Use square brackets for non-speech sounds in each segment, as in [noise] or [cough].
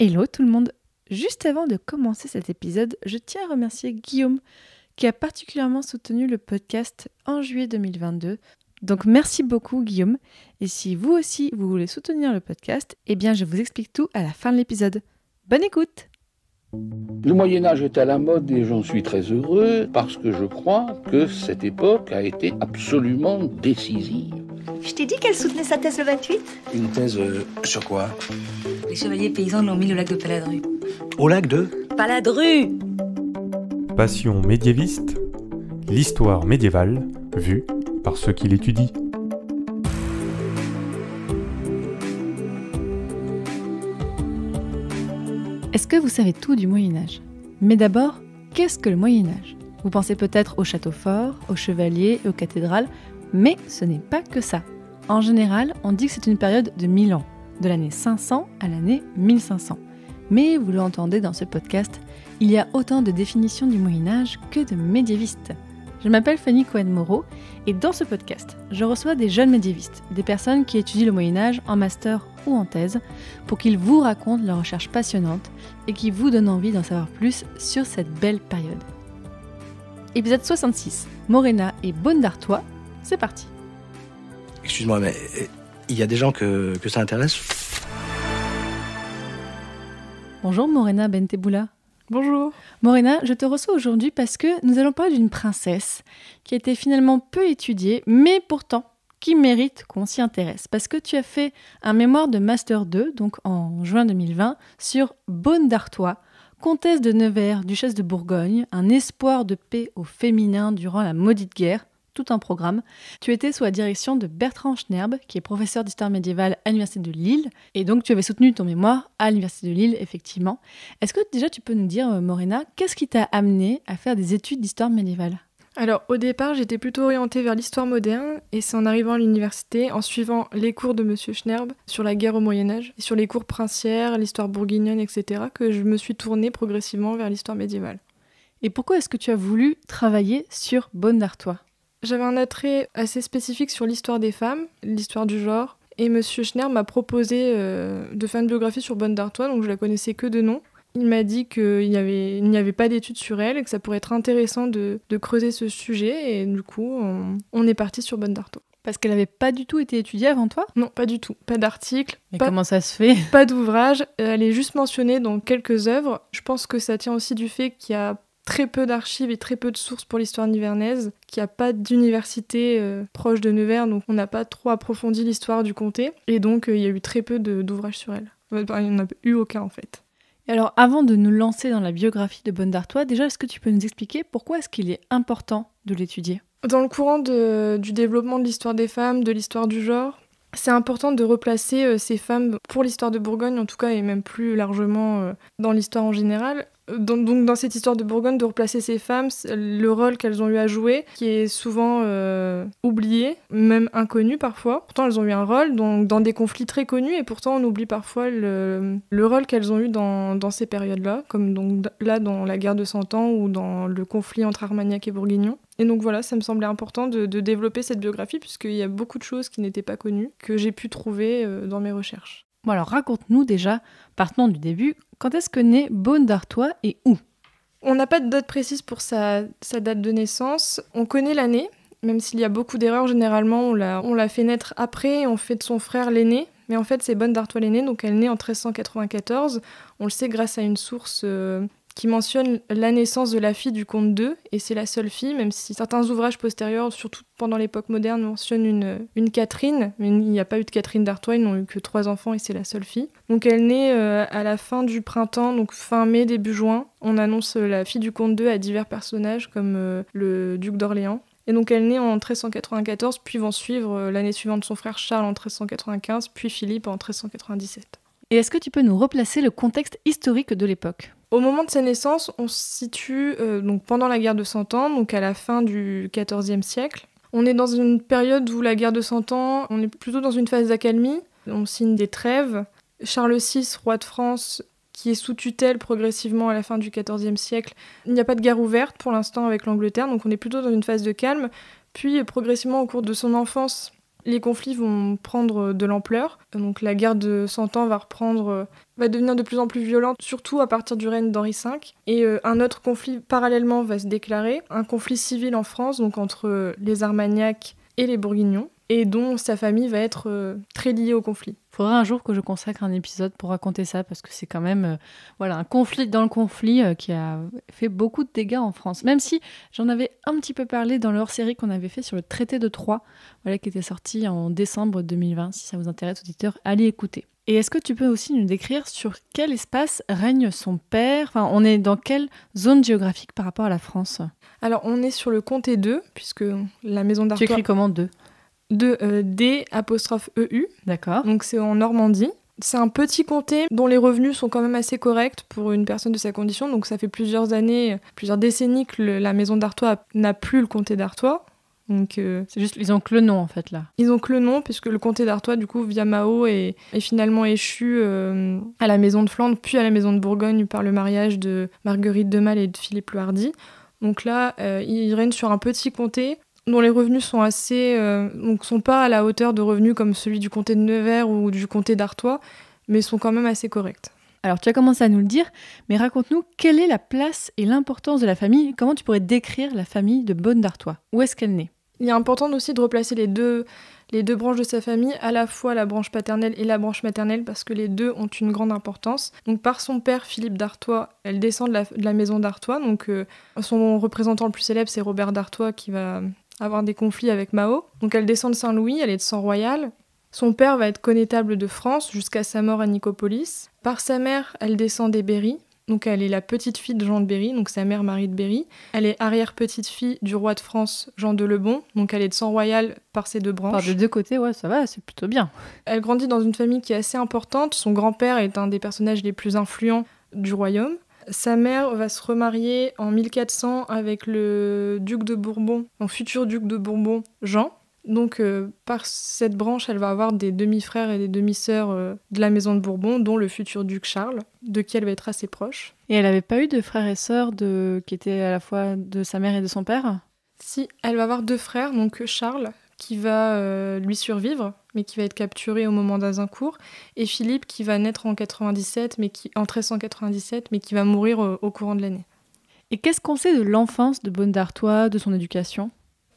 Hello tout le monde Juste avant de commencer cet épisode, je tiens à remercier Guillaume qui a particulièrement soutenu le podcast en juillet 2022. Donc merci beaucoup Guillaume. Et si vous aussi vous voulez soutenir le podcast, eh bien je vous explique tout à la fin de l'épisode. Bonne écoute le Moyen Âge est à la mode et j'en suis très heureux parce que je crois que cette époque a été absolument décisive je t'ai dit qu'elle soutenait sa thèse le 28 Une thèse euh, sur quoi Les chevaliers paysans l'ont mis au lac de Paladru. Au lac de Paladru Passion médiéviste, l'histoire médiévale vue par ceux qui l'étudient. Est-ce que vous savez tout du Moyen Âge Mais d'abord, qu'est-ce que le Moyen Âge Vous pensez peut-être au château fort, aux chevaliers et aux cathédrales, mais ce n'est pas que ça. En général, on dit que c'est une période de 1000 ans, de l'année 500 à l'année 1500. Mais vous l'entendez dans ce podcast, il y a autant de définitions du Moyen Âge que de médiévistes. Je m'appelle Fanny Cohen-Moreau et dans ce podcast, je reçois des jeunes médiévistes, des personnes qui étudient le Moyen Âge en master ou en thèse, pour qu'ils vous racontent leurs recherches passionnantes et qui vous donnent envie d'en savoir plus sur cette belle période. Épisode 66, Morena et Bonne d'Artois c'est parti. Excuse-moi, mais eh, il y a des gens que, ça intéresse Bonjour Morena Benteboula. Bonjour. Morena, je te reçois aujourd'hui parce que nous allons parler d'une princesse qui a été finalement peu étudiée, mais pourtant qui mérite qu'on s'y intéresse. Parce que tu as fait un mémoire de Master 2, donc en juin 2020, sur Bonne d'Artois, comtesse de Nevers, duchesse de Bourgogne, un espoir de paix au féminin durant la maudite guerre, tout un programme. Tu étais sous la direction de Bertrand Schnerb, qui est professeur d'histoire médiévale à l'Université de Lille, et donc tu avais soutenu ton mémoire à l'Université de Lille, effectivement. Est-ce que déjà tu peux nous dire, euh, Morena, qu'est-ce qui t'a amené à faire des études d'histoire médiévale alors au départ j'étais plutôt orientée vers l'histoire moderne et c'est en arrivant à l'université, en suivant les cours de M. Schnerb sur la guerre au Moyen Âge, sur les cours princières, l'histoire bourguignonne, etc., que je me suis tournée progressivement vers l'histoire médiévale. Et pourquoi est-ce que tu as voulu travailler sur Bonne d'Artois j'avais un attrait assez spécifique sur l'histoire des femmes, l'histoire du genre. Et Monsieur Schner m'a proposé euh, de faire une biographie sur Bonne d'Artois, donc je la connaissais que de nom. Il m'a dit qu'il n'y avait, pas d'études sur elle et que ça pourrait être intéressant de, creuser ce sujet. Et du coup, on, est parti sur Bonne d'Artois. Parce qu'elle n'avait pas du tout été étudiée avant toi Non, pas du tout. Pas d'article. Mais comment ça se fait Pas d'ouvrage. Euh, elle est juste mentionnée dans quelques œuvres. Je pense que ça tient aussi du fait qu'il y a très peu d'archives et très peu de sources pour l'histoire nivernaise, qu'il n'y a pas d'université euh, proche de Nevers, donc on n'a pas trop approfondi l'histoire du comté, et donc euh, il y a eu très peu d'ouvrages sur elle. il n'y en a eu aucun en fait. alors avant de nous lancer dans la biographie de Bonne d'Artois, déjà est-ce que tu peux nous expliquer pourquoi est-ce qu'il est important de l'étudier Dans le courant du développement de l'histoire des femmes, de l'histoire du genre, c'est important de replacer euh, ces femmes pour l'histoire de Bourgogne en tout cas et même plus largement euh, dans l'histoire en général. Euh, donc, dans cette histoire de Bourgogne, de replacer ces femmes, le rôle qu'elles ont eu à jouer, qui est souvent oublié, même inconnu parfois. Pourtant elles ont eu un rôle donc, dans des conflits très connus et pourtant on oublie parfois le, rôle qu'elles ont eu dans, dans ces périodes-là, comme donc là dans la guerre de Cent Ans ou dans le conflit entre Armagnac et Bourguignon. Et donc voilà, ça me semblait important de, développer cette biographie puisqu'il y a beaucoup de choses qui n'étaient pas connues que j'ai pu trouver euh, dans mes recherches. Bon alors raconte-nous déjà, partant du début, quand est-ce que naît Bonne d'Artois et où On n'a pas de date précise pour sa, date de naissance. On connaît l'année, même s'il y a beaucoup d'erreurs, généralement on la, fait naître après, on fait de son frère l'aîné, mais en fait c'est Bonne d'Artois l'aînée, donc elle naît en 1394. On le sait grâce à une source euh, qui mentionne la naissance de la fille du comte II, et c'est la seule fille, même si certains ouvrages postérieurs, surtout pendant l'époque moderne, mentionnent une, une Catherine, mais il n'y a pas eu de Catherine d'Artois, ils n'ont eu que trois enfants et c'est la seule fille. Donc elle naît euh, à la fin du printemps, donc fin mai, début juin. On annonce euh, la fille du comte II à divers personnages comme euh, le duc d'Orléans. Et donc elle naît en 1394, puis vont suivre l'année suivante son frère Charles en 1395, puis Philippe en 1397. Et est-ce que tu peux nous replacer le contexte historique de l'époque Au moment de sa naissance, on se situe euh, donc pendant la guerre de Cent Ans, donc à la fin du XIVe siècle. On est dans une période où la guerre de Cent Ans, on est plutôt dans une phase d'accalmie. On signe des trêves. Charles VI, roi de France, qui est sous tutelle progressivement à la fin du XIVe siècle. Il n'y a pas de guerre ouverte pour l'instant avec l'Angleterre, donc on est plutôt dans une phase de calme. Puis progressivement au cours de son enfance, les conflits vont prendre euh, de l'ampleur. Donc la guerre de 100 ans va reprendre, euh, va devenir de plus en plus violente, surtout à partir du règne d'Henri V. Et euh, un autre conflit parallèlement va se déclarer, un conflit civil en France, donc entre les Armagnacs et les Bourguignons, et dont sa famille va être euh, très liée au conflit. Il faudra un jour que je consacre un épisode pour raconter ça, parce que c'est quand même euh, voilà un conflit dans le conflit euh, qui a fait beaucoup de dégâts en France. Même si j'en avais un petit peu parlé dans le hors-série qu'on avait fait sur le traité de Troyes, voilà, qui était sorti en décembre 2020. Si ça vous intéresse, auditeurs, allez écouter. Et est-ce que tu peux aussi nous décrire sur quel espace règne son père enfin, On est dans quelle zone géographique par rapport à la France Alors, on est sur le comté 2, puisque la maison d'Artois... Tu écris comment 2 De euh, D apostrophe EU. D'accord. Donc, c'est en Normandie. C'est un petit comté dont les revenus sont quand même assez corrects pour une personne de sa condition. Donc, ça fait plusieurs années, plusieurs décennies que la maison d'Artois n'a plus le comté d'Artois. Donc euh, c'est juste ils ont que le nom en fait là. Ils ont que le nom puisque le comté d'Artois du coup via Mao est, finalement échu euh, à la maison de Flandre puis à la maison de Bourgogne par le mariage de Marguerite de Mal et de Philippe le Donc là euh, ils règnent sur un petit comté dont les revenus sont assez donc sont pas à la hauteur de revenus comme celui du comté de Nevers ou du comté d'Artois mais sont quand même assez corrects. Alors tu as commencé à nous le dire, mais raconte-nous quelle est la place et l'importance de la famille, comment tu pourrais décrire la famille de Bonne d'Artois Où est-ce qu'elle naît il est important aussi de replacer les deux, les deux branches de sa famille, à la fois la branche paternelle et la branche maternelle, parce que les deux ont une grande importance. Donc par son père, Philippe d'Artois, elle descend de la, maison d'Artois. Donc euh, son représentant le plus célèbre, c'est Robert d'Artois, qui va avoir des conflits avec Mao. Donc elle descend de Saint-Louis, elle est de Sang-Royal. Son père va être connétable de France jusqu'à sa mort à Nicopolis. Par sa mère, elle descend des Berry. Donc elle est la petite-fille de Jean de Berry, donc sa mère Marie de Berry. Elle est arrière-petite-fille du roi de France Jean de Lebon, donc elle est de sang royal par ses deux branches. Par deux côtés, ouais, ça va, c'est plutôt bien. Elle grandit dans une famille qui est assez importante. Son grand-père est un des personnages les plus influents du royaume. Sa mère va se remarier en 1400 avec le duc de Bourbon, en futur duc de Bourbon, Jean, donc euh, par cette branche, elle va avoir des demi-frères et des demi-sœurs euh, de la maison de Bourbon, dont le futur duc Charles, de qui elle va être assez proche. Et elle n'avait pas eu de frères et sœurs qui étaient à la fois de sa mère et de son père Si, elle va avoir deux frères, donc Charles, qui va euh, lui survivre, mais qui va être capturé au moment d'Azincourt, et Philippe, qui va naître en 97, mais qui en 1397, mais qui va mourir au courant de l'année. Et qu'est-ce qu'on sait de l'enfance de Bonne d'Artois, de son éducation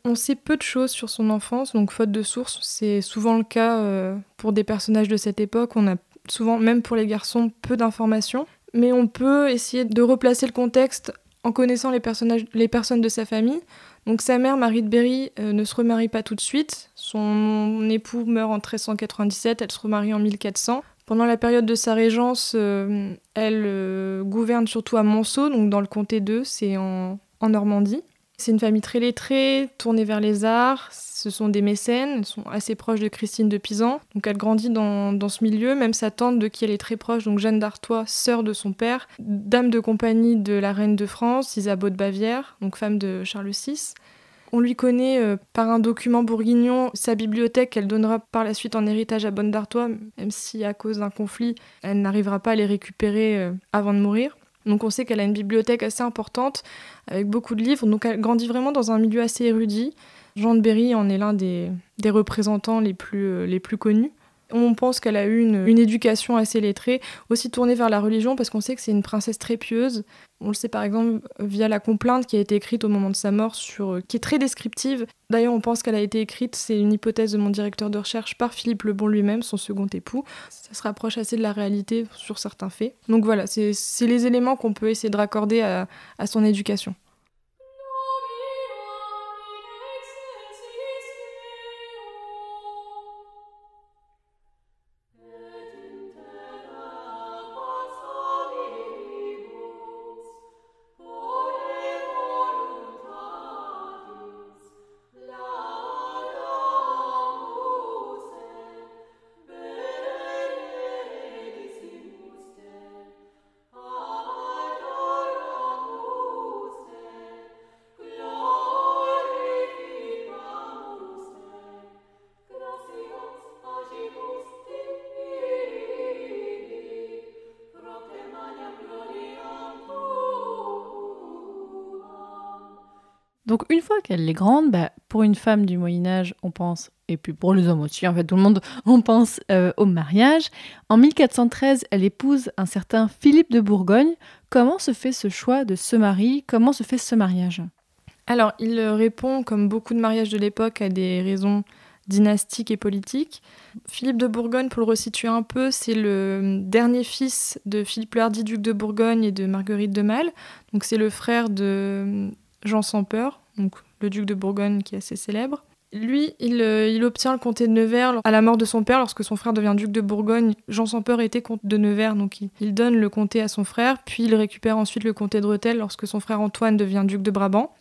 on sait peu de choses sur son enfance, donc faute de sources, c'est souvent le cas euh, pour des personnages de cette époque. On a souvent, même pour les garçons, peu d'informations. Mais on peut essayer de replacer le contexte en connaissant les, personnages, les personnes de sa famille. Donc sa mère, Marie de Berry, euh, ne se remarie pas tout de suite. Son époux meurt en 1397, elle se remarie en 1400. Pendant la période de sa régence, euh, elle gouverne surtout à Monceau, donc dans le comté 2, c'est en Normandie. C'est une famille très lettrée, tournée vers les arts. Ce sont des mécènes, elles sont assez proches de Christine de Pisan. Donc elle grandit dans, ce milieu, même sa tante de qui elle est très proche, donc Jeanne d'Artois, sœur de son père, dame de compagnie de la reine de France, Isabeau de Bavière, donc femme de Charles VI. On lui connaît euh, par un document bourguignon sa bibliothèque qu'elle donnera par la suite en héritage à Bonne d'Artois, même si à cause d'un conflit, elle n'arrivera pas à les récupérer euh, avant de mourir. Donc on sait qu'elle a une bibliothèque assez importante, avec beaucoup de livres. Donc elle grandit vraiment dans un milieu assez érudit. Jean de Berry en est l'un des, des représentants les plus, euh, les plus connus. On pense qu'elle a eu une, éducation assez lettrée, aussi tournée vers la religion, parce qu'on sait que c'est une princesse très pieuse. On le sait par exemple via la complainte qui a été écrite au moment de sa mort, sur, euh, qui est très descriptive. D'ailleurs, on pense qu'elle a été écrite, c'est une hypothèse de mon directeur de recherche, par Philippe Lebon lui-même, son second époux. Ça se rapproche assez de la réalité sur certains faits. Donc voilà, c'est les éléments qu'on peut essayer de raccorder à son éducation. Donc une fois qu'elle est grande, bah, pour une femme du Moyen Âge, on pense, et puis pour les hommes aussi, en fait tout le monde, on pense euh, au mariage. En 1413, elle épouse un certain Philippe de Bourgogne. Comment se fait ce choix de ce mari Comment se fait ce mariage Alors il répond, comme beaucoup de mariages de l'époque, à des raisons dynastiques et politiques. Philippe de Bourgogne, pour le resituer un peu, c'est le dernier fils de Philippe le duc de Bourgogne et de Marguerite de Mal. Donc c'est le frère de Jean sans peur, donc le duc de Bourgogne qui est assez célèbre. Lui, euh, il, obtient le comté de Nevers à la mort de son père, lorsque son frère devient duc de Bourgogne. Jean sans peur était comte de Nevers, donc il, donne le comté à son frère, puis il récupère ensuite le comté de Rethel lorsque son frère Antoine devient duc de Brabant.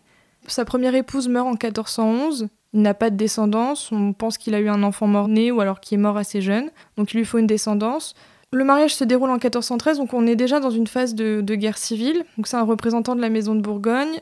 Sa première épouse meurt en 1411. Il n'a pas de descendance. On pense qu'il a eu un enfant mort-né ou alors qu'il est mort assez jeune. Donc il lui faut une descendance. Le mariage se déroule en 1413, donc on est déjà dans une phase de, de guerre civile. Donc c'est un représentant de la maison de Bourgogne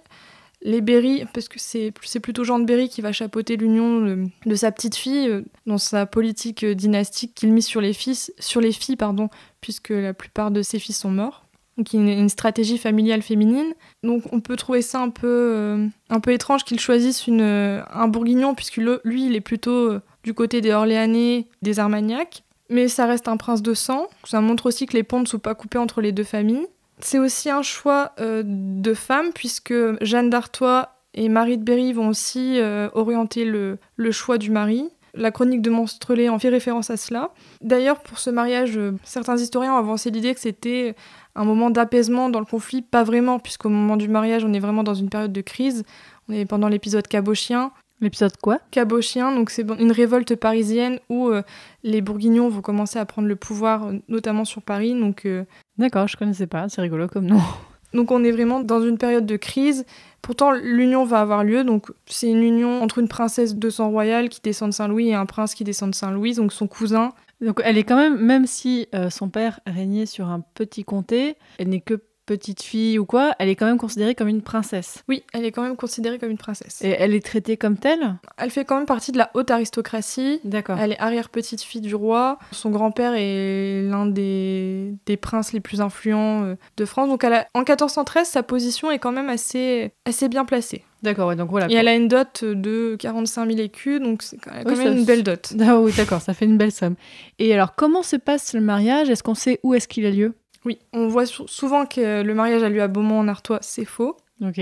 les Berry, parce que c'est plutôt Jean de Berry qui va chapeauter l'union de, sa petite fille euh, dans sa politique euh, dynastique qu'il mise sur les, fils, sur les filles, pardon, puisque la plupart de ses filles sont morts. Donc une, une stratégie familiale féminine. Donc on peut trouver ça un peu, euh, un peu étrange qu'il choisisse un bourguignon, puisque lui, il est plutôt du côté des Orléanais, des Armagnacs. Mais ça reste un prince de sang. Ça montre aussi que les ponts ne sont pas coupés entre les deux familles. C'est aussi un choix euh, de femme, puisque Jeanne d'Artois et Marie de Berry vont aussi euh, orienter le, choix du mari. La chronique de Monstrelet en fait référence à cela. D'ailleurs, pour ce mariage, euh, certains historiens ont avancé l'idée que c'était un moment d'apaisement dans le conflit. Pas vraiment, puisqu'au moment du mariage, on est vraiment dans une période de crise. On est pendant l'épisode Cabochien. L'épisode quoi Cabochien, donc c'est une révolte parisienne où euh, les Bourguignons vont commencer à prendre le pouvoir, euh, notamment sur Paris. Donc euh, d'accord, je connaissais pas, c'est rigolo comme nom. Donc on est vraiment dans une période de crise. Pourtant, l'union va avoir lieu. Donc c'est une union entre une princesse de sang royal qui descend de Saint-Louis et un prince qui descend de Saint-Louis, donc son cousin. Donc elle est quand même, même si son père régnait sur un petit comté, elle n'est que petite fille ou quoi, elle est quand même considérée comme une princesse. Oui, elle est quand même considérée comme une princesse. Et elle est traitée comme telle Elle fait quand même partie de la haute aristocratie. D'accord. Elle est arrière-petite fille du roi. Son grand-père est l'un des... des, princes les plus influents euh, de France. Donc en 1413, sa position est quand même assez, assez bien placée. D'accord, ouais, donc voilà. Et elle a une dot de 45 000 écus, donc c'est quand même une belle dot. [laughs] Ah oui, d'accord, ça fait une belle somme. Et alors, comment se passe le mariage Est-ce qu'on sait où est-ce qu'il a lieu oui, on voit souvent que le mariage a lieu à Beaumont en Artois, c'est faux. Ok.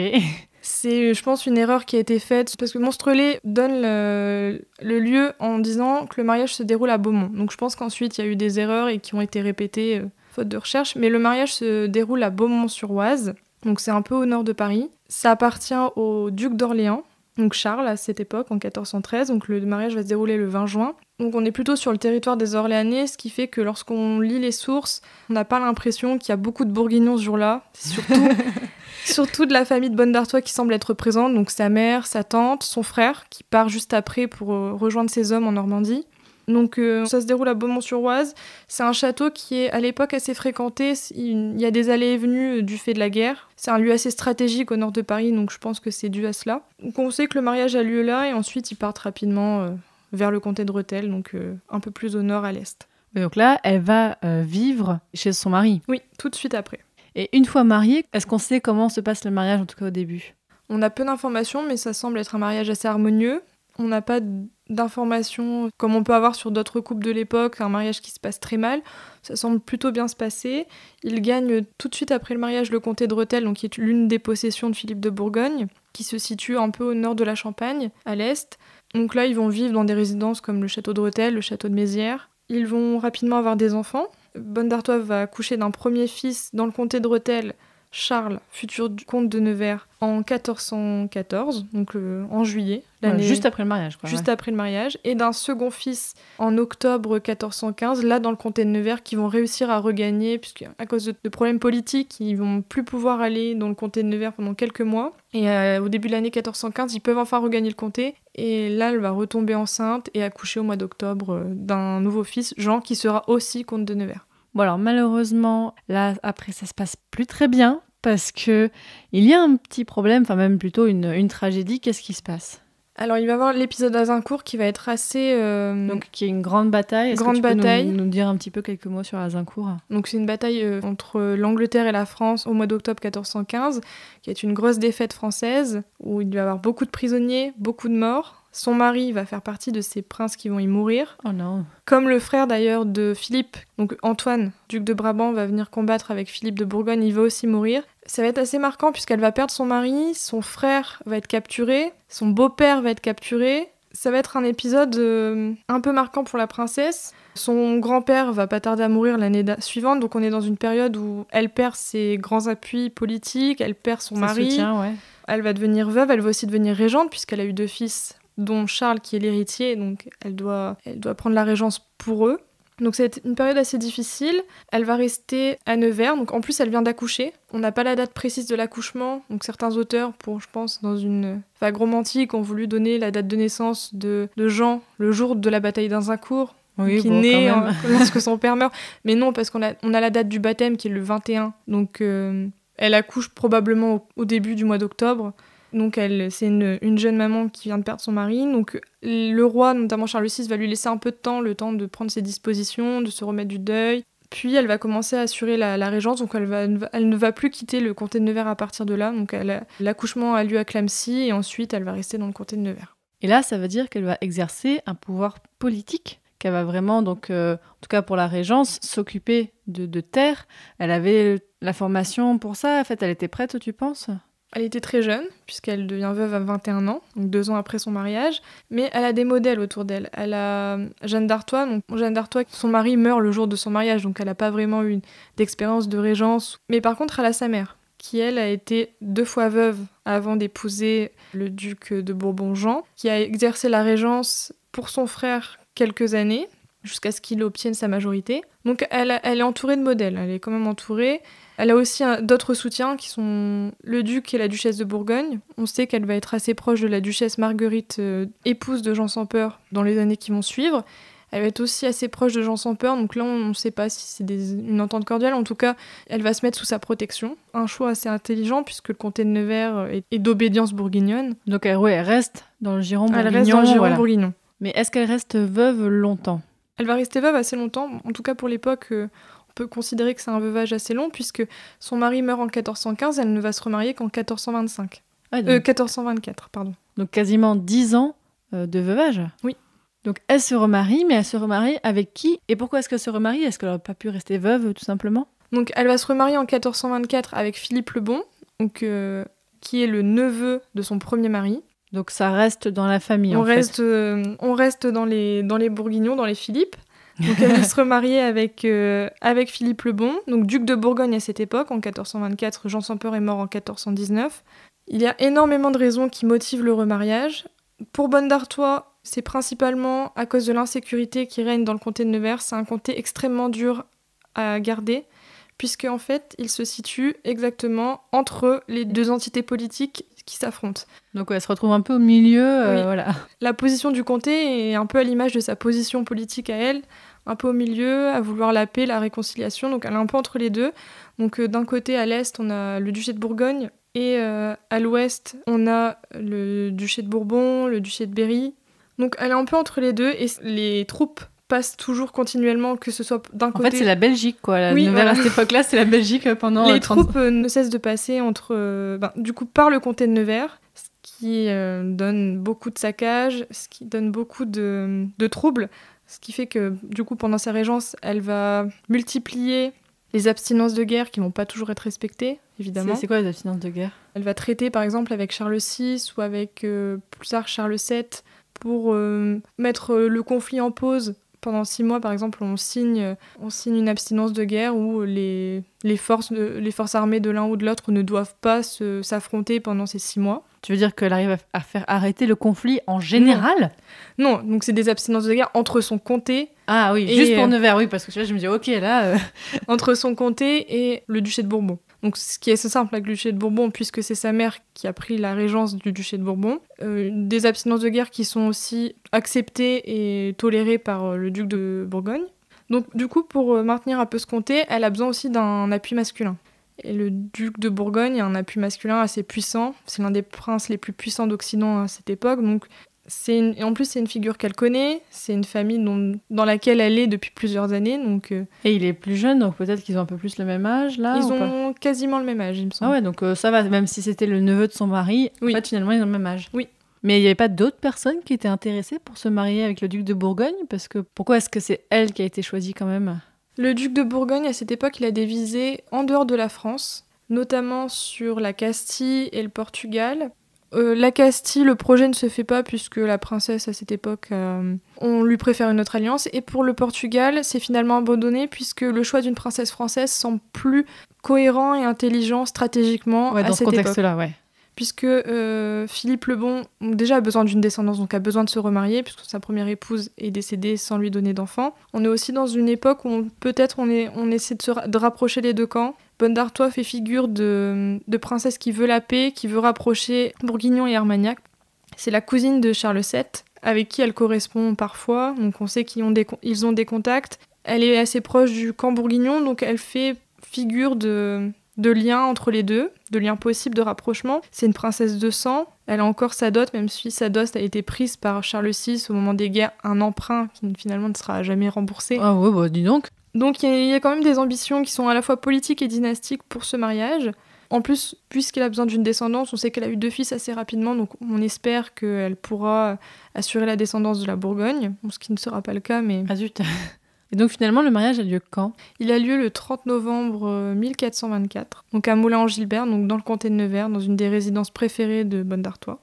C'est, je pense, une erreur qui a été faite parce que Monstrelet donne le, lieu en disant que le mariage se déroule à Beaumont. Donc je pense qu'ensuite il y a eu des erreurs et qui ont été répétées euh, faute de recherche. Mais le mariage se déroule à Beaumont-sur-Oise, donc c'est un peu au nord de Paris. Ça appartient au duc d'Orléans, donc Charles à cette époque en 1413. Donc le mariage va se dérouler le 20 juin. Donc on est plutôt sur le territoire des Orléanais, ce qui fait que lorsqu'on lit les sources, on n'a pas l'impression qu'il y a beaucoup de Bourguignons ce jour-là, [laughs] surtout, de la famille de Bonne d'Artois qui semble être présente, donc sa mère, sa tante, son frère, qui part juste après pour euh, rejoindre ses hommes en Normandie. Donc euh, ça se déroule à Beaumont-sur-Oise. C'est un château qui est à l'époque assez fréquenté. Il y a des allées et venues euh, du fait de la guerre. C'est un lieu assez stratégique au nord de Paris, donc je pense que c'est dû à cela. Donc on sait que le mariage a lieu là et ensuite ils partent rapidement vers le comté de Rethel, donc euh, un peu plus au nord à l'est. donc là, elle va euh, vivre chez son mari. Oui, tout de suite après. Et une fois mariée, est-ce qu'on sait comment se passe le mariage, en tout cas au début On a peu d'informations, mais ça semble être un mariage assez harmonieux. On n'a pas d'informations comme on peut avoir sur d'autres couples de l'époque, un mariage qui se passe très mal. Ça semble plutôt bien se passer. Il gagne tout de suite après le mariage le comté de Rethel, donc qui est l'une des possessions de Philippe de Bourgogne, qui se situe un peu au nord de la Champagne, à l'est. Donc là, ils vont vivre dans des résidences comme le château de Rethel, le château de Mézières. Ils vont rapidement avoir des enfants. Bonne d'Artois va coucher d'un premier fils dans le comté de Rethel Charles, futur comte de Nevers, en 1414, donc euh, en juillet. juste après le mariage. juste après le mariage. Et d'un second fils en octobre 1415, là dans le comté de Nevers, qui vont réussir à regagner, puisque à cause de, problèmes politiques, ils vont plus pouvoir aller dans le comté de Nevers pendant quelques mois. Et euh, au début de l'année 1415, ils peuvent enfin regagner le comté. Et là, elle va retomber enceinte et accoucher au mois d'octobre euh, d'un nouveau fils, Jean, qui sera aussi comte de Nevers. Bon alors malheureusement, là après ça se passe plus très bien parce que il y a un petit problème, enfin même plutôt une, tragédie. Qu'est-ce qui se passe alors il va y avoir l'épisode d'Azincourt qui va être assez... Euh, Donc qui est une grande bataille. Grande tu bataille. Nous, dire un petit peu quelques mots sur Azincourt Donc c'est une bataille euh, entre l'Angleterre et la France au mois d'octobre 1415, qui est une grosse défaite française, où il va y avoir beaucoup de prisonniers, beaucoup de morts. Son mari va faire partie de ces princes qui vont y mourir. Oh non. Comme le frère d'ailleurs de Philippe, donc Antoine, duc de Brabant, va venir combattre avec Philippe de Bourgogne, il va aussi mourir. Ça va être assez marquant puisqu'elle va perdre son mari, son frère va être capturé, son beau-père va être capturé. Ça va être un épisode euh, un peu marquant pour la princesse. Son grand-père va pas tarder à mourir l'année suivante, donc on est dans une période où elle perd ses grands appuis politiques, elle perd son mari. Elle va devenir veuve, elle va aussi devenir régente puisqu'elle a eu deux fils, dont Charles qui est l'héritier, donc elle doit, elle doit prendre la régence pour eux. Donc c'est une période assez difficile. Elle va rester à Nevers. Donc en plus elle vient d'accoucher. On n'a pas la date précise de l'accouchement. Donc certains auteurs, pour je pense dans une vague romantique, ont voulu donner la date de naissance de, de Jean le jour de la bataille d'Azincourt. qui naît [laughs] lorsque son père meurt. Mais non, parce qu'on a, la date du baptême qui est le 21. Donc euh, elle accouche probablement au début du mois d'octobre. Donc c'est une, jeune maman qui vient de perdre son mari. Donc le roi, notamment Charles VI, va lui laisser un peu de temps, le temps de prendre ses dispositions, de se remettre du deuil. Puis elle va commencer à assurer la, régence, donc elle, ne va plus quitter le comté de Nevers à partir de là. Donc l'accouchement a lieu à Clamcy et ensuite elle va rester dans le comté de Nevers. Et là, ça veut dire qu'elle va exercer un pouvoir politique qu'elle va vraiment, donc, euh, en tout cas pour la Régence, s'occuper de, de, terre. Elle avait la formation pour ça, en fait, elle était prête, tu penses elle était très jeune, puisqu'elle devient veuve à 21 ans, donc deux ans après son mariage, mais elle a des modèles autour d'elle. Elle a euh, Jeanne d'Artois, donc Jeanne d'Artois, son mari meurt le jour de son mariage, donc elle n'a pas vraiment eu d'expérience de régence, mais par contre elle a sa mère, qui elle a été deux fois veuve avant d'épouser le duc de Bourbon-Jean, qui a exercé la régence pour son frère quelques années, jusqu'à ce qu'il obtienne sa majorité. Donc elle, elle est entourée de modèles, elle est quand même entourée. Elle a aussi euh, d'autres soutiens qui sont le duc et la duchesse de Bourgogne. On sait qu'elle va être assez proche de la duchesse Marguerite, euh, épouse de Jean sans peur, dans les années qui vont suivre. Elle va être aussi assez proche de Jean sans peur, donc là on ne sait pas si c'est une entente cordiale. En tout cas, elle va se mettre sous sa protection. Un choix assez intelligent puisque le comté de Nevers euh, est, d'obédience bourguignonne. Donc elle, reste dans le giron bourguignon. Elle reste dans le bourguignon. Mais est-ce qu'elle reste veuve longtemps Elle va rester veuve assez longtemps. En tout cas pour l'époque, peut considérer que c'est un veuvage assez long, puisque son mari meurt en 1415, elle ne va se remarier qu'en 1425. Ah, euh, 1424, pardon. Donc quasiment 10 ans euh, de veuvage Oui. Donc elle se remarie, mais elle se remarie avec qui Et pourquoi est-ce qu'elle se remarie Est-ce qu'elle n'aurait pas pu rester veuve, tout simplement Donc elle va se remarier en 1424 avec Philippe le Bon, donc, euh, qui est le neveu de son premier mari. Donc ça reste dans la famille, on en reste, fait. Euh, on reste dans les, dans les Bourguignons, dans les Philippes. Donc elle se remarier euh, avec, Philippe le Bon, donc duc de Bourgogne à cette époque, en 1424. Jean sans peur est mort en 1419. Il y a énormément de raisons qui motivent le remariage. Pour Bonne d'Artois, c'est principalement à cause de l'insécurité qui règne dans le comté de Nevers. C'est un comté extrêmement dur à garder puisque en fait, il se situe exactement entre les deux entités politiques qui s'affrontent. Donc elle se retrouve un peu au milieu, euh, voilà. La position du comté est un peu à l'image de sa position politique à elle, un peu au milieu, à vouloir la paix, la réconciliation, donc elle est un peu entre les deux. Donc euh, d'un côté, à l'est, on a le duché de Bourgogne, et euh, à l'ouest, on a le duché de Bourbon, le duché de Berry. Donc elle est un peu entre les deux, et les troupes passe toujours continuellement, que ce soit d'un côté. En fait, c'est la Belgique, quoi. La oui, à cette époque-là, c'est la Belgique euh, pendant. Euh, les troupes euh, ne cessent de passer entre. Ben, du coup, par le comté de Nevers, ce qui donne beaucoup de saccages, ce qui donne beaucoup de, troubles. Ce qui fait que, du coup, pendant sa régence, elle va multiplier les abstinences de guerre qui vont pas toujours être respectées, évidemment. C'est quoi les abstinences de guerre Elle va traiter, par exemple, avec Charles VI ou avec plus tard Charles VII pour mettre le conflit en pause pendant six mois, par exemple, on signe, on signe une abstinence de guerre où les, les, forces, euh, les forces armées de l'un ou de l'autre ne doivent pas s'affronter pendant ces six mois. Tu veux dire qu'elle arrive à faire arrêter le conflit en général non. donc c'est des abstinences de guerre entre son comté. Ah oui, juste pour euh, parce que là, je me dis, ok, là. Euh, [laughs] entre son comté et le duché de Bourbon. Donc, ce qui est assez simple avec le duché de Bourbon, puisque c'est sa mère qui a pris la régence du duché de Bourbon. Euh, des abstinences de guerre qui sont aussi acceptées et tolérées par euh, le duc de Bourgogne. Donc, du coup, pour euh, maintenir un peu ce comté, elle a besoin aussi d'un appui masculin. Et le duc de Bourgogne a un appui masculin assez puissant. C'est l'un des princes les plus puissants d'Occident à cette époque. Donc, en plus, c'est une figure qu'elle connaît, c'est une famille dans laquelle elle est depuis plusieurs années. Donc, euh. Et il est plus jeune, donc peut-être qu'ils ont un peu plus le même âge là Ils ont quasiment le même âge, il me semble. Ah ouais, donc euh, ça va, même si c'était le neveu de son mari, finalement, ils ont le même âge. Oui. Mais il n'y avait pas d'autres personnes qui étaient intéressées pour se marier avec le duc de Bourgogne Parce que pourquoi est-ce que c'est elle qui a été choisie quand même Le duc de Bourgogne, à cette époque, il a des visées en dehors de la France notamment sur la Castille et le Portugal, euh, la Castille, le projet ne se fait pas puisque la princesse à cette époque, euh, on lui préfère une autre alliance. Et pour le Portugal, c'est finalement abandonné puisque le choix d'une princesse française semble plus cohérent et intelligent stratégiquement dans ce contexte-là, ouais. Puisque euh, Philippe le Bon déjà a besoin d'une descendance, donc a besoin de se remarier, puisque sa première épouse est décédée sans lui donner d'enfant. On est aussi dans une époque où peut-être on, on essaie de, se de rapprocher les deux camps, Bonne d'Artois fait figure de, princesse qui veut la paix, qui veut rapprocher Bourguignon et Armagnac. C'est la cousine de Charles VII, avec qui elle correspond parfois, donc on sait qu'ils ont, des, contacts. Elle est assez proche du camp bourguignon, donc elle fait figure de, de lien entre les deux, de lien possible de rapprochement. C'est une princesse de sang, elle a encore sa dot, même si sa dot a été prise par Charles VI au moment des guerres, un emprunt qui finalement ne sera jamais remboursé. Ah ouais, bah dis donc donc il y, a quand même des ambitions qui sont à la fois politiques et dynastiques pour ce mariage. En plus, puisqu'elle a besoin d'une descendance, on sait qu'elle a eu deux fils assez rapidement, donc on espère qu'elle pourra assurer la descendance de la Bourgogne, ce qui ne sera pas le cas, mais... Ah zut [laughs] Et donc finalement, le mariage a lieu quand Il a lieu le 30 novembre 1424, euh, donc à Moulin-en-Gilbert, donc dans le comté de Nevers, dans une des résidences préférées de Bonne d'Artois.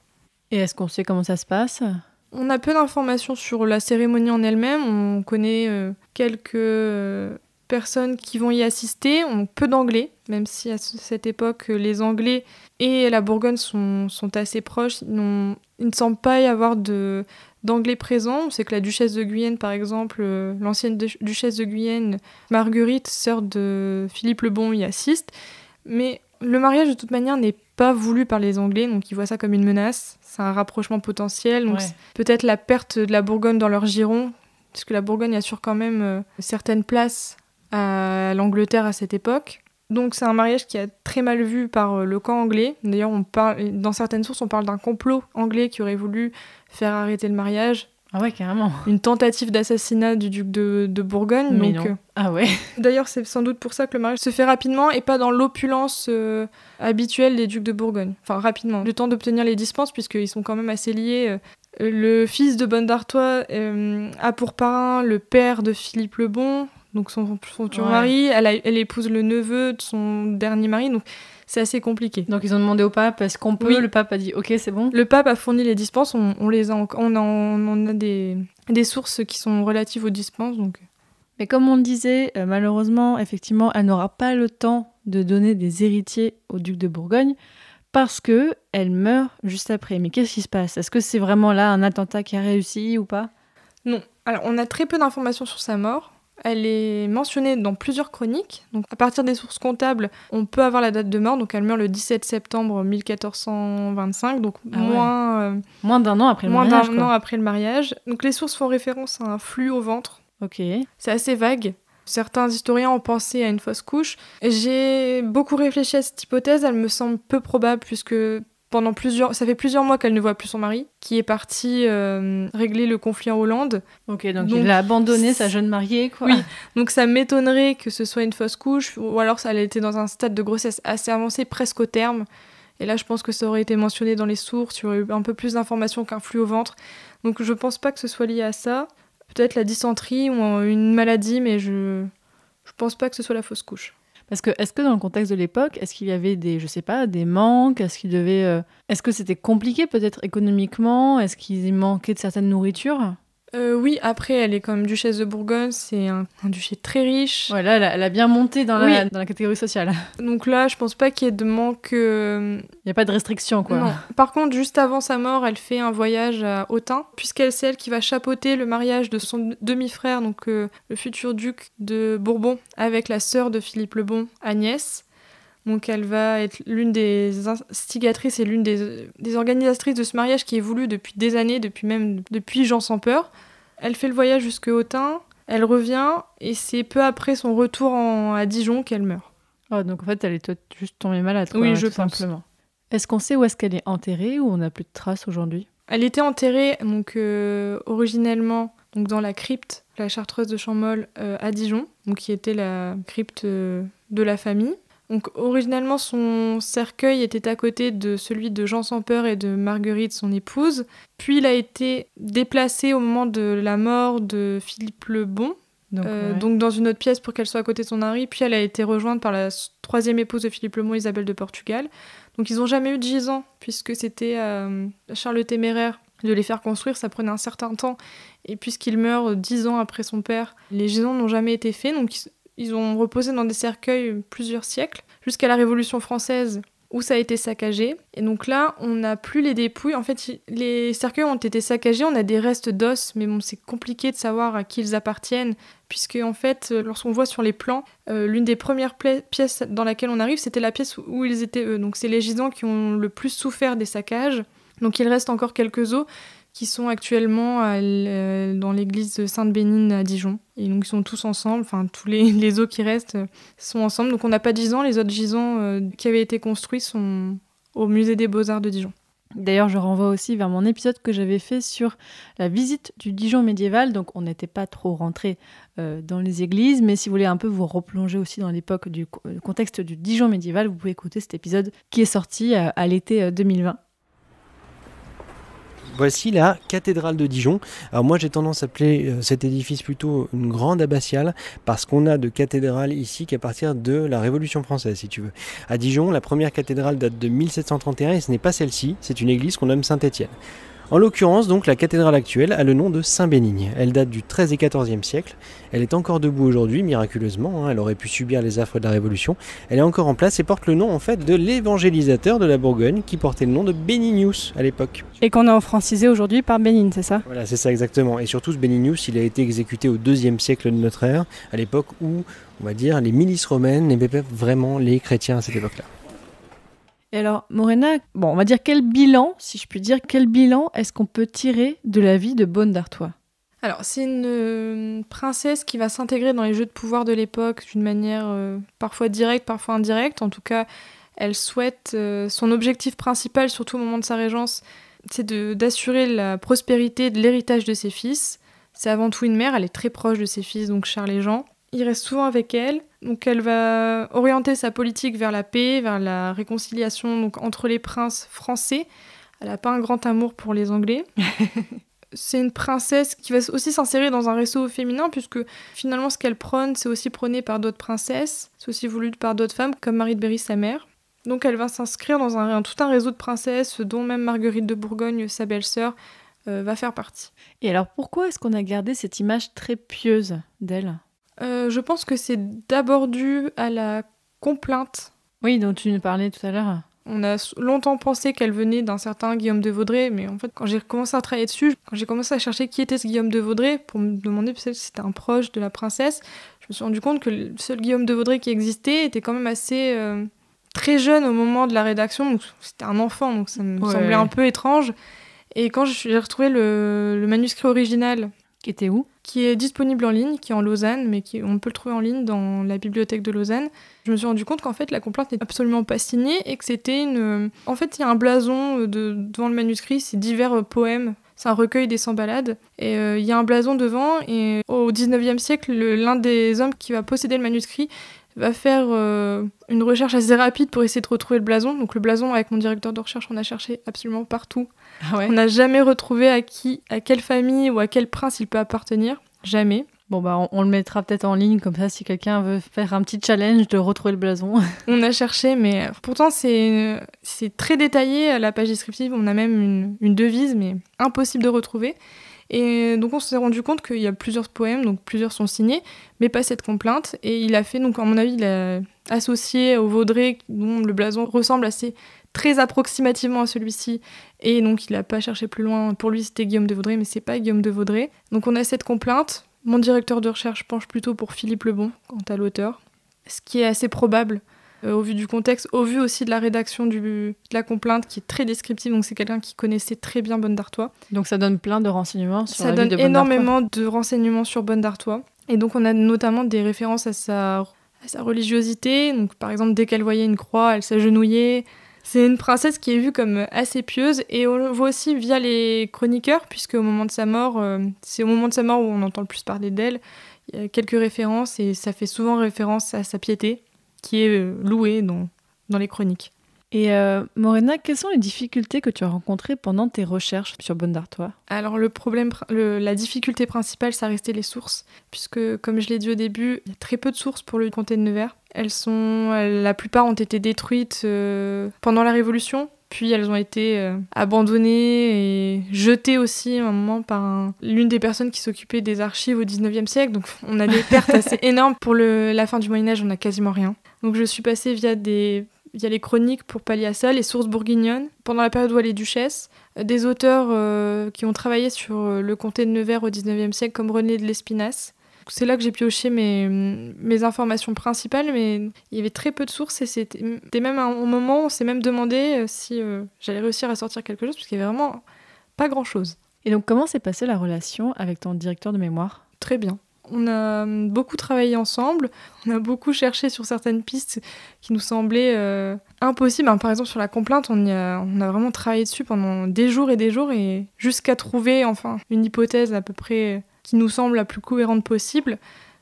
Et est-ce qu'on sait comment ça se passe on a peu d'informations sur la cérémonie en elle-même. On connaît euh, quelques euh, personnes qui vont y assister on peu d'anglais, même si à cette époque euh, les anglais et la Bourgogne sont, assez proches. il ne semble pas y avoir d'anglais présents. On sait que la duchesse de Guyenne, par exemple, l'ancienne duchesse de Guyenne, Marguerite, sœur de Philippe le Bon, y assiste. Mais le mariage, de toute manière, n'est pas voulu par les Anglais, donc ils voient ça comme une menace. C'est un rapprochement potentiel. Donc peut-être la perte de la Bourgogne dans leur giron, puisque la Bourgogne assure quand même euh, certaines places à l'Angleterre à cette époque. Donc c'est un mariage qui est très mal vu par euh, le camp anglais. D'ailleurs, dans certaines sources, on parle d'un complot anglais qui aurait voulu faire arrêter le mariage ah ouais, carrément. Une tentative d'assassinat du duc de, de Bourgogne. Mais donc, euh, Ah ouais. D'ailleurs, c'est sans doute pour ça que le mariage se fait rapidement et pas dans l'opulence euh, habituelle des ducs de Bourgogne. Enfin, rapidement. Le temps d'obtenir les dispenses, puisqu'ils sont quand même assez liés. Euh, le fils de Bonne d'Artois a pour parrain le père de Philippe le Bon, donc son futur mari. Elle, elle épouse le neveu de son dernier mari. Donc c'est assez compliqué. Donc ils ont demandé au pape, est-ce qu'on peut oui. Le pape a dit, ok, c'est bon. Le pape a fourni les dispenses, on, les a, en, a, des, sources qui sont relatives aux dispenses, donc. Mais comme on le disait, euh, malheureusement, effectivement, elle n'aura pas le temps de donner des héritiers au duc de Bourgogne parce que elle meurt juste après. Mais qu'est-ce qui se passe Est-ce que c'est vraiment là un attentat qui a réussi ou pas Non. Alors, on a très peu d'informations sur sa mort. Elle est mentionnée dans plusieurs chroniques. Donc, à partir des sources comptables, on peut avoir la date de mort. Donc, elle meurt le 17 septembre 1425, donc ah moins, euh, moins d'un an après le moins mariage. d'un an après le mariage. Donc, les sources font référence à un flux au ventre. Ok. C'est assez vague. Certains historiens ont pensé à une fausse couche. J'ai beaucoup réfléchi à cette hypothèse. Elle me semble peu probable puisque pendant plusieurs, ça fait plusieurs mois qu'elle ne voit plus son mari, qui est parti euh, régler le conflit en Hollande. Ok, donc, il a abandonné sa jeune mariée, quoi. Oui, donc ça m'étonnerait que ce soit une fausse couche, ou alors elle était dans un stade de grossesse assez avancé, presque au terme. Et là, je pense que ça aurait été mentionné dans les sources, il y aurait eu un peu plus d'informations qu'un flux au ventre. Donc je pense pas que ce soit lié à ça. Peut-être la dysenterie ou une maladie, mais je je pense pas que ce soit la fausse couche. Parce que est-ce que dans le contexte de l'époque, est-ce qu'il y avait des, je sais pas, des manques Est-ce qu'il devait, euh, est-ce que c'était compliqué peut-être économiquement Est-ce qu'ils manquait de certaines nourritures euh, oui, après, elle est comme duchesse de Bourgogne, c'est un, duché très riche. Voilà, elle a bien monté dans, la, catégorie sociale. [laughs] Donc là, je pense pas qu'il y ait de manque. Euh, Il n'y a pas de restriction, quoi. [laughs] Par contre, juste avant sa mort, elle fait un voyage à Autun, puisqu'elle, c'est elle qui va chapeauter le mariage de son demi-frère, donc euh, le futur duc de Bourbon, avec la sœur de Philippe le Bon, Agnès. Donc elle va être l'une des instigatrices et l'une des, organisatrices de ce mariage qui est voulu depuis des années, depuis même depuis Jean sans peur. Elle fait le voyage jusque Autun, elle revient et c'est peu après son retour à Dijon qu'elle meurt. Ah, donc en fait elle est juste tombée malade. oui, hein, je simplement. Est-ce qu'on sait où est-ce qu'elle est enterrée ou on n'a plus de traces aujourd'hui Elle était enterrée donc euh, originellement donc dans la crypte, la chartreuse de Champmol euh, à Dijon, donc qui était la crypte euh, de la famille. Donc originellement, son cercueil était à côté de celui de Jean sans peur et de Marguerite, son épouse. Puis il a été déplacé au moment de la mort de Philippe le Bon, donc, euh, dans une autre pièce pour qu'elle soit à côté de son mari. Puis elle a été rejointe par la troisième épouse de Philippe le Bon, Isabelle de Portugal. Donc ils n'ont jamais eu de gisant, puisque c'était euh, Charles le Téméraire de les faire construire, ça prenait un certain temps. Et puisqu'il meurt euh, dix ans après son père, les gisants n'ont jamais été faits. Donc ils ont reposé dans des cercueils plusieurs siècles, jusqu'à la Révolution française où ça a été saccagé. Et donc là, on n'a plus les dépouilles. En fait, les cercueils ont été saccagés, on a des restes d'os, mais bon, c'est compliqué de savoir à qui ils appartiennent, puisque en fait, euh, lorsqu'on voit sur les plans, euh, l'une des premières pièces dans laquelle on arrive, c'était la pièce où ils étaient eux. Donc c'est les gisants qui ont le plus souffert des saccages. Donc il reste encore quelques os, qui sont actuellement euh, dans l'église de Sainte-Bénigne à Dijon. Et donc ils sont tous ensemble, enfin tous les, eaux [laughs] os qui restent euh, sont ensemble. Donc on n'a pas de ans, les autres gisants euh, qui avaient été construits sont au musée des beaux-arts de Dijon. D'ailleurs, je renvoie aussi vers mon épisode que j'avais fait sur la visite du Dijon médiéval. Donc, on n'était pas trop rentré dans les églises, mais si vous voulez un peu vous replonger aussi dans l'époque du contexte du Dijon médiéval, vous pouvez écouter cet épisode qui est sorti à l'été 2020. Voici la cathédrale de Dijon. Alors moi j'ai tendance à appeler euh, cet édifice plutôt une grande abbatiale parce qu'on a de cathédrales ici qu'à partir de la Révolution française si tu veux. À Dijon, la première cathédrale date de 1731 et ce n'est pas celle-ci, c'est une église qu'on nomme Saint-Étienne. En l'occurrence, donc, la cathédrale actuelle a le nom de Saint-Bénigne. Elle date du XIIIe et XIVe siècle. Elle est encore debout aujourd'hui, miraculeusement. Hein. elle aurait pu subir les affres de la Révolution. Elle est encore en place et porte le nom, en fait, de l'évangélisateur de la Bourgogne, qui portait le nom de Béninius à l'époque. Et qu'on a francisé aujourd'hui par Bénigne, c'est ça Voilà, c'est ça exactement. Et surtout, ce Béninius, il a été exécuté au IIe siècle de notre ère, à l'époque où, on va dire, les milices romaines n'aimaient pas vraiment les chrétiens à cette époque-là. Et alors, Morena, bon, on va dire quel bilan, si je puis dire, quel bilan est-ce qu'on peut tirer de la vie de Bonne d'Artois alors, c'est une euh, princesse qui va s'intégrer dans les jeux de pouvoir de l'époque d'une manière euh, parfois directe, parfois indirecte. En tout cas, elle souhaite. Euh, son objectif principal, surtout au moment de sa régence, c'est d'assurer la prospérité de l'héritage de ses fils. C'est avant tout une mère, elle est très proche de ses fils, donc Charles et Jean il reste souvent avec elle. Donc elle va orienter sa politique vers la paix, vers la réconciliation donc, entre les princes français. Elle n'a pas un grand amour pour les Anglais. [laughs] c'est une princesse qui va aussi s'insérer dans un réseau féminin, puisque finalement ce qu'elle prône, c'est aussi prôné par d'autres princesses, c'est aussi voulu par d'autres femmes, comme Marie de Berry, sa mère. Donc elle va s'inscrire dans un, tout un réseau de princesses, dont même Marguerite de Bourgogne, sa belle-sœur, euh, va faire partie. Et alors pourquoi est-ce qu'on a gardé cette image très pieuse d'elle euh, je pense que c'est d'abord dû à la complainte. Oui, dont tu nous parlais tout à l'heure. On a longtemps pensé qu'elle venait d'un certain Guillaume de Vaudrey, mais en fait, quand j'ai commencé à travailler dessus, quand j'ai commencé à chercher qui était ce Guillaume de Vaudrey, pour me demander si c'était un proche de la princesse, je me suis rendu compte que le seul Guillaume de Vaudrey qui existait était quand même assez euh, très jeune au moment de la rédaction, c'était un enfant, donc ça me semblait un peu étrange. Et quand j'ai retrouvé le manuscrit original. Qui était où qui est disponible en ligne, qui est en Lausanne, mais qui, on peut le trouver en ligne dans la bibliothèque de Lausanne. Je me suis rendu compte qu'en fait la complainte n'est absolument pas signée et que c'était une. En fait, il y a un blason euh, devant le manuscrit, c'est divers euh, poèmes. C'est un recueil des 100 balades. Et euh, il y a un blason devant. Et au 19e siècle, l'un des hommes qui va posséder le manuscrit va faire euh, une recherche assez rapide pour essayer de retrouver le blason. Donc le blason, avec mon directeur de recherche, on a cherché absolument partout. Ah on n'a jamais retrouvé à qui, à quelle famille ou à quel prince il peut appartenir. Jamais. Bon bah on, le mettra peut-être en ligne comme ça si quelqu'un veut faire un petit challenge de retrouver le blason. [laughs] on a cherché mais euh, pourtant c'est très détaillé la page descriptive, on a même une devise mais impossible de retrouver. Et donc on s'est rendu compte qu'il y a plusieurs poèmes, donc plusieurs sont signés, mais pas cette complainte. Et il a fait, donc à mon avis, il a associé au Vaudrey, dont le blason ressemble assez très approximativement à celui-ci. Et donc il n'a pas cherché plus loin. Pour lui, c'était Guillaume de Vaudrey, mais c'est pas Guillaume de Vaudrey. Donc on a cette complainte. Mon directeur de recherche penche plutôt pour Philippe Lebon quant à l'auteur, ce qui est assez probable euh, au vu du contexte, au vu aussi de la rédaction de la complainte qui est très descriptive. Donc c'est quelqu'un qui connaissait très bien Bonne d'Artois. Donc ça donne plein de renseignements sur ça donne énormément de renseignements sur Bonne d'Artois. Et donc on a notamment des références à sa, religiosité. Donc par exemple dès qu'elle voyait une croix, elle s'agenouillait. C'est une princesse qui est vue comme assez pieuse et on le voit aussi via les chroniqueurs puisque au moment de sa mort, euh, c'est au moment de sa mort où on entend le plus parler d'elle. Il y a quelques références et ça fait souvent référence à sa piété qui est euh, loué dans, dans les chroniques. Et euh, Morena, quelles sont les difficultés que tu as rencontrées pendant tes recherches sur Bonne d'Artois Alors le problème, la difficulté principale, ça resté les sources, puisque comme je l'ai dit au début, il y a très peu de sources pour le comté de Nevers. Elles sont, euh, la plupart ont été détruites pendant la Révolution, puis elles ont été euh, abandonnées et jetées aussi à un moment par l'une des personnes qui s'occupait des archives au 19e siècle. Donc on a des pertes assez [laughs] énormes. Pour la fin du Moyen Âge, on n'a quasiment rien. Donc je suis passée via des les chroniques pour pallier les sources bourguignonnes, pendant la période où elle est duchesse, euh, des auteurs euh, qui ont travaillé sur le comté de Nevers au 19e siècle, comme René de l'Espinasse, c'est là que j'ai pioché mes, informations principales, mais il y avait très peu de sources et c'était même un moment, on s'est même demandé euh, si euh, j'allais réussir à sortir quelque chose, parce qu'il y avait vraiment pas grand-chose. Et donc comment s'est passée la relation avec ton directeur de mémoire Très bien. On a hum, beaucoup travaillé ensemble, on a beaucoup cherché sur certaines pistes qui nous semblaient euh, impossibles. Par exemple, sur la complainte, on, a, on, a, vraiment travaillé dessus pendant des jours et des jours et jusqu'à trouver enfin une hypothèse à peu près qui nous semble la plus cohérente possible,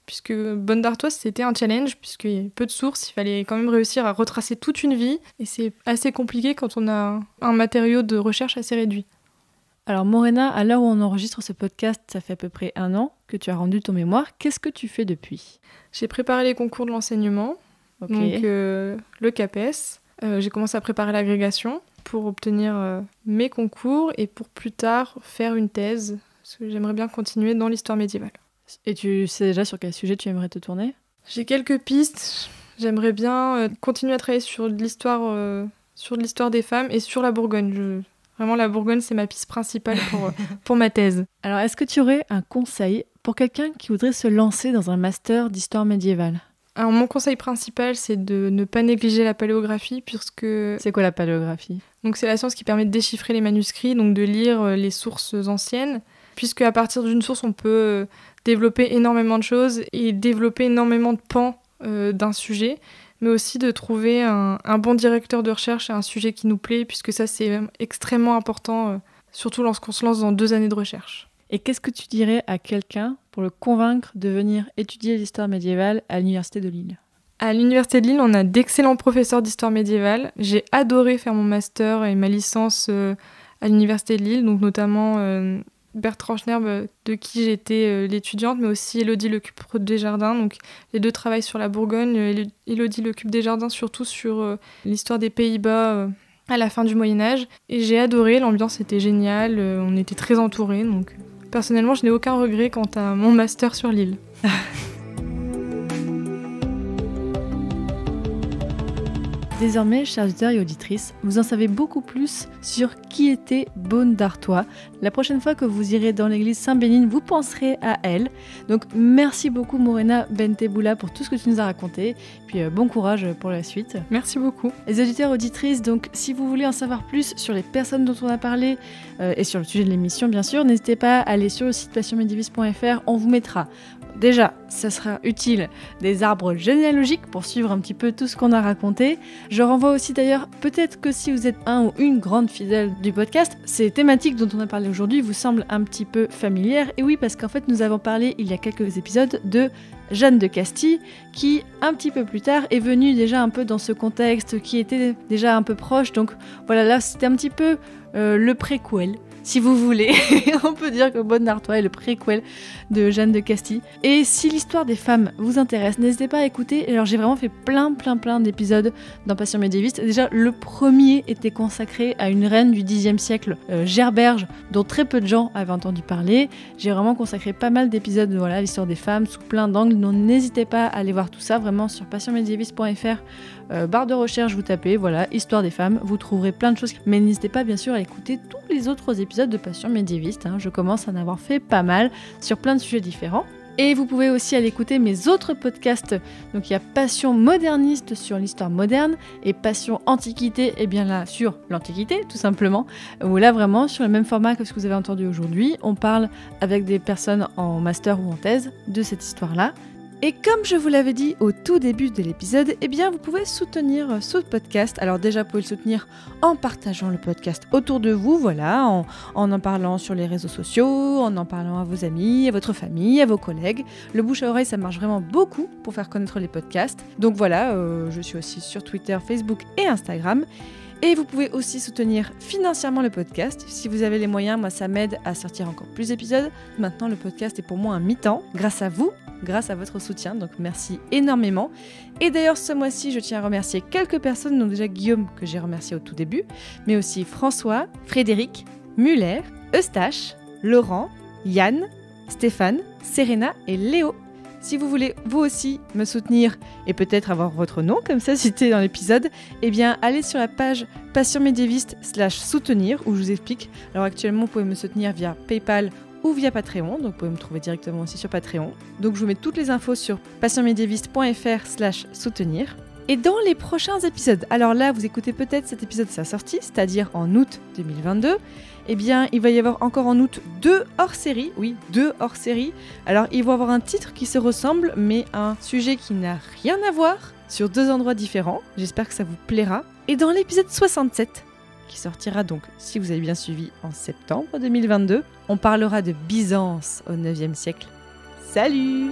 puisque Bonne c'était un challenge, puisqu'il y peu de sources, il fallait quand même réussir à retracer toute une vie, et c'est assez compliqué quand on a un matériau de recherche assez réduit. Alors Morena, à l'heure où on enregistre ce podcast, ça fait à peu près un an que tu as rendu ton mémoire. Qu'est-ce que tu fais depuis J'ai préparé les concours de l'enseignement, donc euh, le CAPES. Euh, j'ai commencé à préparer l'agrégation pour obtenir euh, mes concours et pour plus tard faire une thèse parce que j'aimerais bien continuer dans l'histoire médiévale. Et tu sais déjà sur quel sujet tu aimerais te tourner J'ai quelques pistes. J'aimerais bien euh, continuer à travailler sur l'histoire, euh, sur l'histoire des femmes et sur la Bourgogne. Vraiment, la Bourgogne, c'est ma piste principale pour, euh, [laughs] pour ma thèse. Alors, est-ce que tu aurais un conseil pour quelqu'un qui voudrait se lancer dans un master d'histoire médiévale alors, mon conseil principal, c'est de ne pas négliger la paléographie, puisque... C'est quoi la paléographie Donc, c'est la science qui permet de déchiffrer les manuscrits, donc de lire les sources anciennes puisque à partir d'une source, on peut euh, développer énormément de choses et développer énormément de pans euh, d'un sujet, mais aussi de trouver un, bon directeur de recherche et un sujet qui nous plaît, puisque ça, c'est extrêmement important, euh, surtout lorsqu'on se lance dans deux années de recherche. Et qu'est-ce que tu dirais à quelqu'un pour le convaincre de venir étudier l'histoire médiévale à l'Université de Lille à l'Université de Lille, on a d'excellents professeurs d'histoire médiévale. J'ai adoré faire mon master et ma licence à l'Université de Lille, donc notamment Bertrand Schnerbe, euh, de qui j'étais euh, l'étudiante, mais aussi Elodie Lecup des Jardins. Donc les deux travaillent sur la Bourgogne, euh, Elodie Lecup des Jardins surtout sur l'histoire des Pays-Bas à la fin du Moyen Âge. Et j'ai adoré, l'ambiance était géniale, on était très entourés. Donc personnellement, je n'ai aucun regret quant à mon master sur l'île. [laughs] Désormais, chers auditeurs et auditrices, vous en savez beaucoup plus sur qui était Bonne d'Artois. La prochaine fois que vous irez dans l'église Saint-Bénigne, vous penserez à elle. Donc merci beaucoup Morena Benteboula pour tout ce que tu nous as raconté. Puis euh, bon courage pour la suite. Merci beaucoup. Les auditeurs auditrices, donc si vous voulez en savoir plus sur les personnes dont on a parlé euh, et sur le sujet de l'émission bien sûr, n'hésitez pas à aller sur le site passionmedivis.fr, on vous mettra déjà, ça sera utile des arbres généalogiques pour suivre un petit peu tout ce qu'on a raconté. Je renvoie aussi d'ailleurs, peut-être que si vous êtes un ou une grande fidèle du podcast, ces thématiques dont on a parlé aujourd'hui vous semblent un petit peu familières. Et oui, parce qu'en fait, nous avons parlé il y a quelques épisodes de Jeanne de Castille, qui un petit peu plus tard est venue déjà un peu dans ce contexte qui était déjà un peu proche. Donc voilà, là c'était un petit peu euh, le préquel si vous voulez. [laughs] on peut dire que Bonne artois est le préquel de Jeanne de Castille. Et si l'histoire des femmes vous intéresse, n'hésitez pas à écouter. Alors j'ai vraiment fait plein, plein, plein d'épisodes dans Passion médiéviste. Déjà, le premier était consacré à une reine du Xe siècle, euh, Gerberge, dont très peu de gens avaient entendu parler. J'ai vraiment consacré pas mal d'épisodes voilà, à l'histoire des femmes sous plein d'angles. Donc n'hésitez pas à aller voir tout ça vraiment sur passionmediéviste.fr euh, barre de recherche, vous tapez, voilà, histoire des femmes, vous trouverez plein de choses. Mais n'hésitez pas bien sûr à écouter tous les autres épisodes de Passion médiéviste, hein. je commence à en avoir fait pas mal sur plein de sujets différents. Et vous pouvez aussi aller écouter mes autres podcasts. Donc il y a Passion moderniste sur l'histoire moderne et Passion antiquité, et eh bien là sur l'antiquité tout simplement. Voilà là vraiment sur le même format que ce que vous avez entendu aujourd'hui, on parle avec des personnes en master ou en thèse de cette histoire-là. Et comme je vous l'avais dit au tout début de l'épisode, eh bien vous pouvez soutenir ce podcast. Alors déjà, vous pouvez le soutenir en partageant le podcast autour de vous, voilà, en, en parlant sur les réseaux sociaux, en en parlant à vos amis, à votre famille, à vos collègues. Le bouche à oreille, ça marche vraiment beaucoup pour faire connaître les podcasts. Donc voilà, euh, je suis aussi sur Twitter, Facebook et Instagram. Et vous pouvez aussi soutenir financièrement le podcast. Si vous avez les moyens, moi ça m'aide à sortir encore plus d'épisodes. Maintenant, le podcast est pour moi un mi-temps, grâce à vous, grâce à votre soutien. Donc merci énormément. Et d'ailleurs, ce mois-ci, je tiens à remercier quelques personnes, dont déjà Guillaume, que j'ai remercié au tout début, mais aussi François, Frédéric, Muller, Eustache, Laurent, Yann, Stéphane, Serena et Léo. Si vous voulez vous aussi me soutenir et peut-être avoir votre nom comme ça cité [laughs] dans l'épisode, eh bien allez sur la page Passion soutenir où je vous explique. Alors actuellement vous pouvez me soutenir via PayPal ou via Patreon, donc vous pouvez me trouver directement aussi sur Patreon. Donc je vous mets toutes les infos sur patientmédiéviste.fr slash soutenir. Et dans les prochains épisodes, alors là, vous écoutez peut-être cet épisode sa sorti, c'est-à-dire en août 2022. Eh bien, il va y avoir encore en août deux hors-série, oui, deux hors-série. Alors, ils vont avoir un titre qui se ressemble, mais un sujet qui n'a rien à voir sur deux endroits différents. J'espère que ça vous plaira. Et dans l'épisode 67, qui sortira donc, si vous avez bien suivi, en septembre 2022, on parlera de Byzance au 9e siècle. Salut